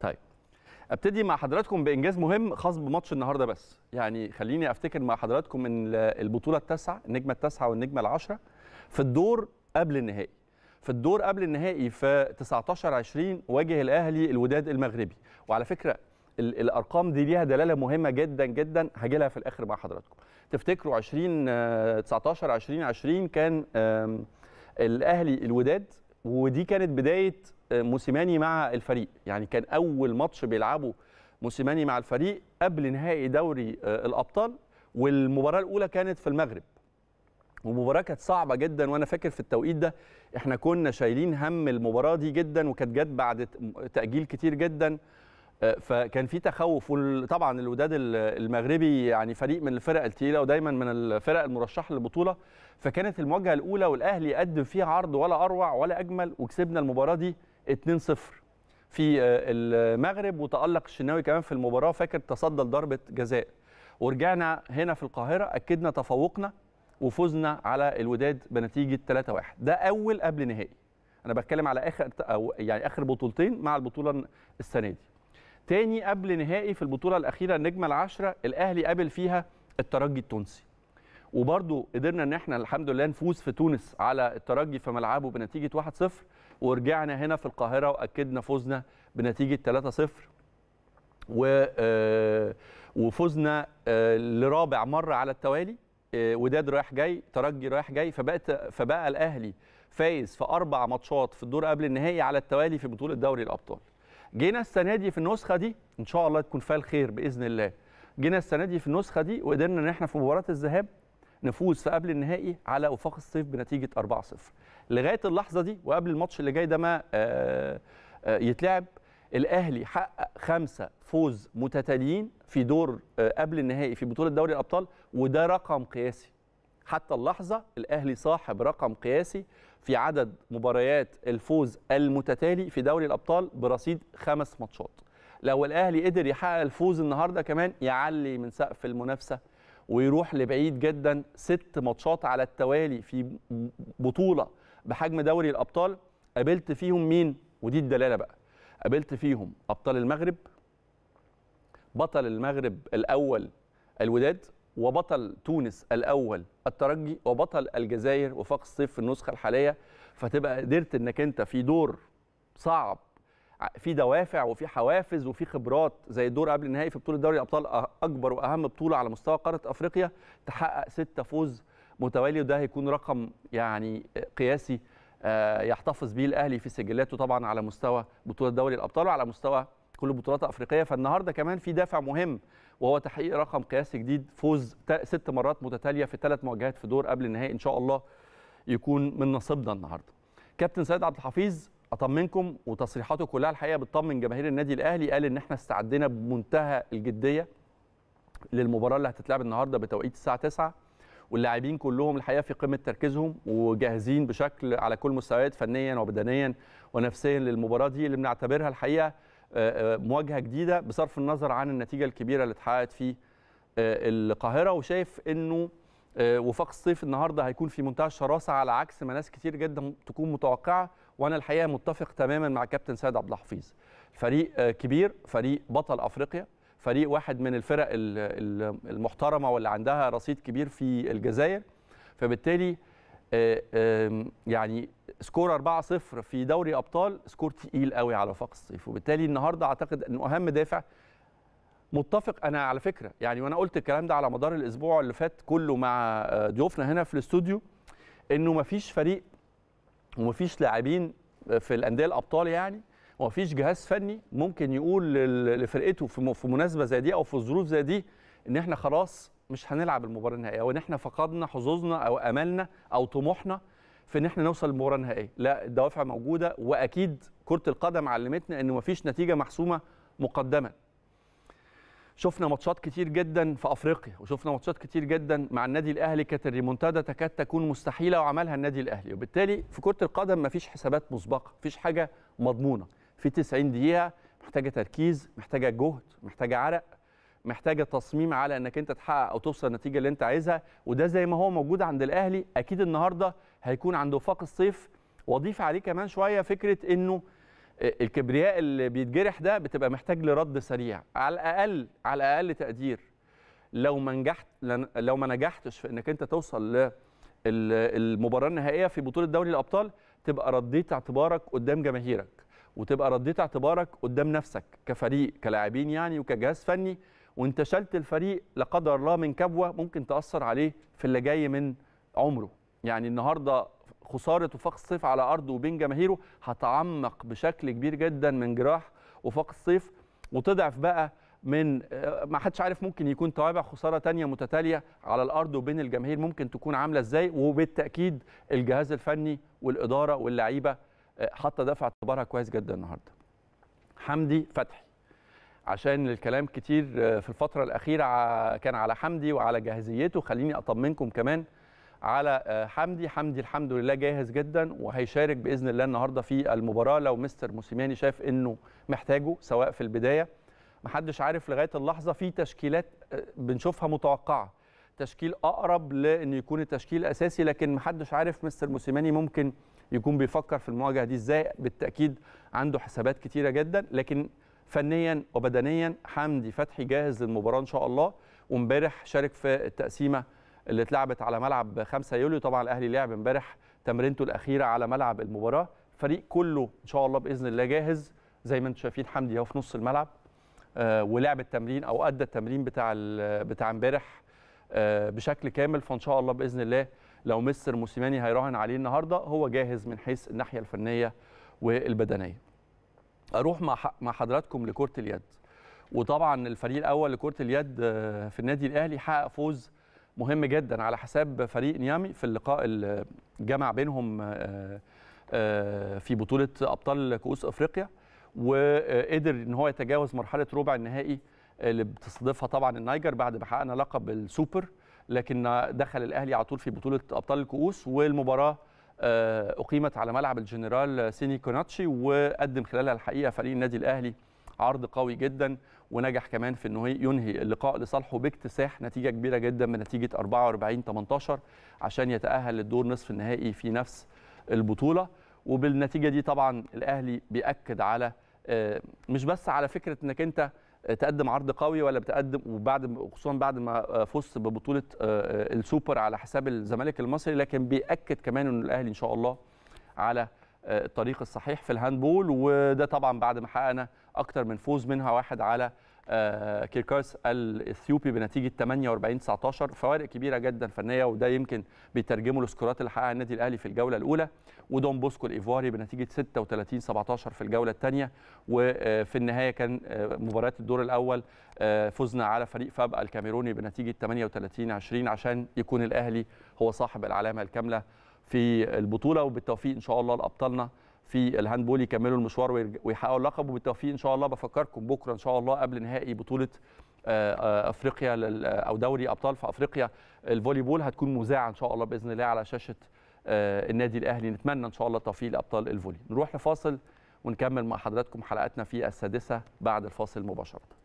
طيب ابتدي مع حضراتكم بانجاز مهم خاص بماتش النهارده بس يعني خليني افتكر مع حضراتكم ان البطوله التاسعه النجمه التاسعه والنجمه العشره في الدور قبل النهائي في الدور قبل النهائي في 19 20 واجه الاهلي الوداد المغربي وعلى فكره الارقام دي ليها دلاله مهمه جدا جدا هاجي لها في الاخر مع حضراتكم تفتكروا 20 19 20 20 كان الاهلي الوداد ودي كانت بدايه آه، موسيماني مع الفريق يعني كان اول ماتش بيلعبه موسيماني مع الفريق قبل نهائي دوري آه، الابطال والمباراه الاولى كانت في المغرب ومباراه كانت صعبه جدا وانا فاكر في التوقيت ده احنا كنا شايلين هم المباراه دي جدا وكانت جت بعد تاجيل كتير جدا فكان في تخوف وطبعا الوداد المغربي يعني فريق من الفرق الثقيله ودايما من الفرق المرشحه للبطوله فكانت المواجهه الاولى والاهلي قدم فيها عرض ولا اروع ولا اجمل وكسبنا المباراه دي 2-0 في آه، المغرب وتالق الشناوي كمان في المباراه فاكر تصدى لضربه جزاء ورجعنا هنا في القاهره اكدنا تفوقنا وفزنا على الوداد بنتيجه 3-1 ده اول قبل نهائي انا بتكلم على اخر او يعني اخر بطولتين مع البطوله السنه دي تاني قبل نهائي في البطوله الاخيره النجمه العاشره الاهلي قابل فيها الترجي التونسي وبرضه قدرنا ان احنا الحمد لله نفوز في تونس على الترجي في ملعبه بنتيجه 1-0 ورجعنا هنا في القاهره واكدنا فوزنا بنتيجه 3-0 و آه، وفوزنا آه، لرابع مره على التوالي آه، وداد رايح جاي ترجي رايح جاي فبقت فبقى الاهلي فايز في اربع ماتشات في الدور قبل النهائي على التوالي في بطوله دوري الابطال جينا السنه دي في النسخه دي ان شاء الله تكون فيها الخير باذن الله جينا السنه دي في النسخه دي وقدرنا ان احنا في مباراه الذهاب نفوز في قبل النهائي على وفاق الصيف بنتيجه 4-0 لغايه اللحظه دي وقبل الماتش اللي جاي ده ما آه، آه، يتلعب الاهلي حقق خمسه فوز متتاليين في دور آه، قبل النهائي في بطوله دوري الابطال وده رقم قياسي حتى اللحظة الأهلي صاحب رقم قياسي في عدد مباريات الفوز المتتالي في دوري الأبطال برصيد خمس ماتشات لو الأهلي قدر يحقق الفوز النهاردة كمان يعلي من سقف المنافسة ويروح لبعيد جدا ست ماتشات على التوالي في بطولة بحجم دوري الأبطال قابلت فيهم مين ودي الدلالة بقى قابلت فيهم أبطال المغرب بطل المغرب الأول الوداد وبطل تونس الاول الترجي وبطل الجزائر وفاق الصيف في النسخه الحاليه فتبقى قدرت انك انت في دور صعب في دوافع وفي حوافز وفي خبرات زي الدور قبل النهائي في بطوله دوري الابطال أه، اكبر واهم بطوله على مستوى قاره افريقيا تحقق ستة فوز متوالي وده هيكون رقم يعني قياسي آه، يحتفظ به الاهلي في سجلاته طبعا على مستوى بطوله دوري الابطال وعلى مستوى كل البطولات الافريقيه فالنهارده كمان في دافع مهم وهو تحقيق رقم قياسي جديد فوز ست مرات متتاليه في ثلاث مواجهات في دور قبل النهائي ان شاء الله يكون من نصيبنا النهارده. كابتن سيد عبد الحفيظ اطمنكم وتصريحاته كلها الحقيقه بتطمن جماهير النادي الاهلي قال ان احنا استعدينا بمنتهى الجديه للمباراه اللي هتتلعب النهارده بتوقيت الساعه 9 واللاعبين كلهم الحقيقه في قمه تركيزهم وجاهزين بشكل على كل مستويات فنيا وبدنيا ونفسيا للمباراه دي اللي بنعتبرها الحقيقه آه، آه، مواجهه جديده بصرف النظر عن النتيجه الكبيره اللي اتحققت في آه، القاهره وشايف انه وفاق الصيف النهارده هيكون في منتهى الشراسه على عكس ما ناس كتير جدا تكون متوقعه وانا الحقيقه متفق تماما مع كابتن سيد عبد الحفيظ فريق كبير فريق بطل افريقيا فريق واحد من الفرق المحترمه واللي عندها رصيد كبير في الجزائر فبالتالي آه، يعني سكور 4-0 في دوري ابطال سكور تقيل قوي على وفاق الصيف وبالتالي النهارده اعتقد انه اهم دافع متفق انا على فكره يعني وانا قلت الكلام ده على مدار الاسبوع اللي فات كله مع آه، ضيوفنا هنا في الاستوديو انه مفيش فريق ومفيش لاعبين في الانديه الابطال يعني ومفيش جهاز فني ممكن يقول لفرقته في مناسبه زي دي او في ظروف زي دي ان احنا خلاص مش هنلعب المباراه النهائيه وان احنا فقدنا حظوظنا او املنا او طموحنا في ان احنا نوصل للمباراه النهائيه لا الدوافع موجوده واكيد كره القدم علمتنا ان مفيش نتيجه محسومه مقدما شفنا ماتشات كتير جدا في افريقيا وشفنا ماتشات كتير جدا مع النادي الاهلي كانت الريمونتادا تكاد تكون مستحيله وعملها النادي الاهلي وبالتالي في كره القدم مفيش حسابات مسبقه مفيش حاجه مضمونه في 90 دقيقه محتاجه تركيز محتاجه جهد محتاجه عرق محتاجه تصميم على انك انت تحقق او توصل النتيجه اللي انت عايزها وده زي ما هو موجود عند الاهلي اكيد النهارده هيكون عند وفاق الصيف واضيف عليه كمان شويه فكره انه آه، الكبرياء اللي بيتجرح ده بتبقى محتاج لرد سريع على الاقل على الاقل تقدير لو ما نجحت لو ما نجحتش في انك انت توصل للمباراه النهائيه في بطوله دوري الابطال تبقى رديت اعتبارك قدام جماهيرك وتبقى رديت اعتبارك قدام نفسك كفريق كلاعبين يعني وكجهاز فني وانت شلت الفريق لا قدر الله من كبوه ممكن تاثر عليه في اللي جاي من عمره يعني النهارده خساره وفاق الصيف على ارضه وبين جماهيره هتعمق بشكل كبير جدا من جراح وفاق الصيف وتضعف بقى من آه، ما حدش عارف ممكن يكون توابع خساره تانية متتاليه على الارض وبين الجماهير ممكن تكون عامله ازاي وبالتاكيد الجهاز الفني والاداره واللعيبه حاطه دفع اعتبارها كويس جدا النهارده حمدي فتحي عشان الكلام كتير في الفترة الأخيرة كان على حمدي وعلى جاهزيته خليني أطمنكم كمان على آه، حمدي حمدي الحمد لله جاهز جدا وهيشارك بإذن الله النهاردة في المباراة لو مستر موسيماني شاف أنه محتاجه سواء في البداية محدش عارف لغاية اللحظة في تشكيلات آه، بنشوفها متوقعة تشكيل أقرب لأنه يكون التشكيل أساسي لكن محدش عارف مستر موسيماني ممكن يكون بيفكر في المواجهة دي إزاي بالتأكيد عنده حسابات كتيرة جدا لكن فنيا وبدنيا حمدي فتحي جاهز للمباراه ان شاء الله وامبارح شارك في التقسيمه اللي اتلعبت على ملعب 5 يوليو طبعا الاهلي لعب امبارح تمرينته الاخيره على ملعب المباراه فريق كله ان شاء الله باذن الله جاهز زي ما انتم شايفين حمدي اهو في نص الملعب آه ولعب التمرين او ادى التمرين بتاع بتاع امبارح آه بشكل كامل فان شاء الله باذن الله لو مستر موسيماني هيراهن عليه النهارده هو جاهز من حيث الناحيه الفنيه والبدنيه اروح مع مع حضراتكم لكره اليد وطبعا الفريق الاول لكره اليد آه، في النادي الاهلي حقق فوز مهم جدا على حساب فريق نيامي في اللقاء اللي جمع بينهم آه، آه، في بطوله ابطال كؤوس افريقيا وقدر ان هو يتجاوز مرحله ربع النهائي اللي بتستضيفها طبعا النيجر بعد ما حققنا لقب السوبر لكن دخل الاهلي على طول في بطوله ابطال الكؤوس والمباراه آه، اقيمت على ملعب الجنرال سيني كوناتشي وقدم خلالها الحقيقه فريق النادي الاهلي عرض قوي جدا ونجح كمان في انه ينهي اللقاء لصالحه باكتساح نتيجه كبيره جدا من نتيجه 44 18 عشان يتاهل للدور نصف النهائي في نفس البطوله وبالنتيجه دي طبعا الاهلي بياكد على آه، مش بس على فكره انك انت تقدم عرض قوي ولا بتقدم وبعد خصوصا بعد ما آه، فزت ببطوله آه، السوبر على حساب الزمالك المصري لكن بياكد كمان ان الاهلي ان شاء الله على آه، الطريق الصحيح في الهاندبول وده طبعا بعد ما حققنا اكتر من فوز منها واحد على آه، كيركاس الاثيوبي بنتيجه 48 19 فوارق كبيره جدا فنيه وده يمكن بيترجمه للسكورات اللي حققها النادي الاهلي في الجوله الاولى ودون بوسكو الايفواري بنتيجه 36 17 في الجوله الثانيه وفي النهايه كان آه، مباراه الدور الاول آه، فزنا على فريق فاب الكاميروني بنتيجه 38 20 عشان يكون الاهلي هو صاحب العلامه الكامله في البطوله وبالتوفيق ان شاء الله لابطالنا في الهاندبول يكملوا المشوار ويحققوا اللقب وبالتوفيق ان شاء الله بفكركم بكره ان شاء الله قبل نهائي بطوله آه، آه، افريقيا او دوري ابطال في افريقيا الفولي بول هتكون مذاعه ان شاء الله باذن الله على شاشه آه، النادي الاهلي نتمنى ان شاء الله توفيق لابطال الفولي نروح لفاصل ونكمل مع حضراتكم حلقتنا في السادسه بعد الفاصل مباشره